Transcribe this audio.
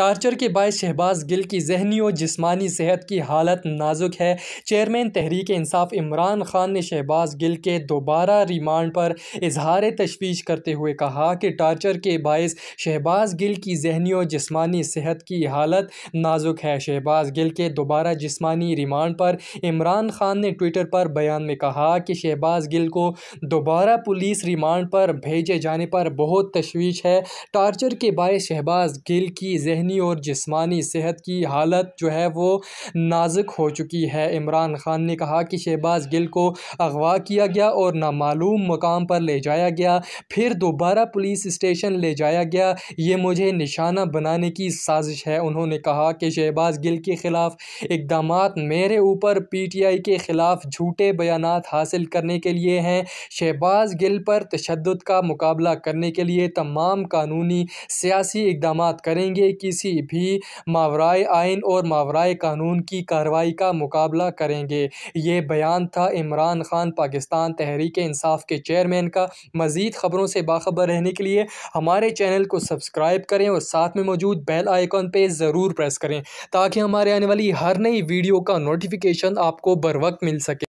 torture के बायस शहबाज गिल की जहनी और जिसमानी सेहत की हालत नाजुक है चेयरमैन तहरीक इंसाफ इमरान खान ने शहबाज गिल के दोबारा रिमांड पर इजहार तशवीश करते हुए कहा कि टार्चर के बायस शहबाज गिल की जहनी और जिसमानी सेहत की हालत नाजुक है शहबाज गिल के दोबारा जिसमानी रिमांड पर इमरान खान ने ट्विटर पर बयान में कहा कि शहबाज गिल को दोबारा पुलिस रिमांड पर भेजे जाने पर बहुत तशवीश है टार्चर के बायस शहबाज गिल की जहनी ज़हनी और जिस्मानी सेहत की हालत जो है वो नाजुक हो चुकी है इमरान खान ने कहा कि शहबाज गिल को अगवा किया गया और नामालूम मकाम पर ले जाया गया फिर दोबारा पुलिस स्टेशन ले जाया गया ये मुझे निशाना बनाने की साजिश है उन्होंने कहा कि शहबाज गिल के ख़िलाफ़ इकदाम मेरे ऊपर पी टी आई के ख़िलाफ़ झूठे बयान हासिल करने के लिए हैं शहबाज गिल पर तशद का मुकाबला करने के लिए तमाम कानूनी सियासी इकदाम करेंगे कि किसी भी मावराए आइन और मावराए कानून की कार्रवाई का मुकाबला करेंगे ये बयान था इमरान खान पाकिस्तान तहरीक इंसाफ के चेयरमैन का मज़ीद ख़बरों से बाखबर रहने के लिए हमारे चैनल को सब्सक्राइब करें और साथ में मौजूद बेल आइकॉन पर ज़रूर प्रेस करें ताकि हमारे आने वाली हर नई वीडियो का नोटिफिकेशन आपको बर वक्त मिल सके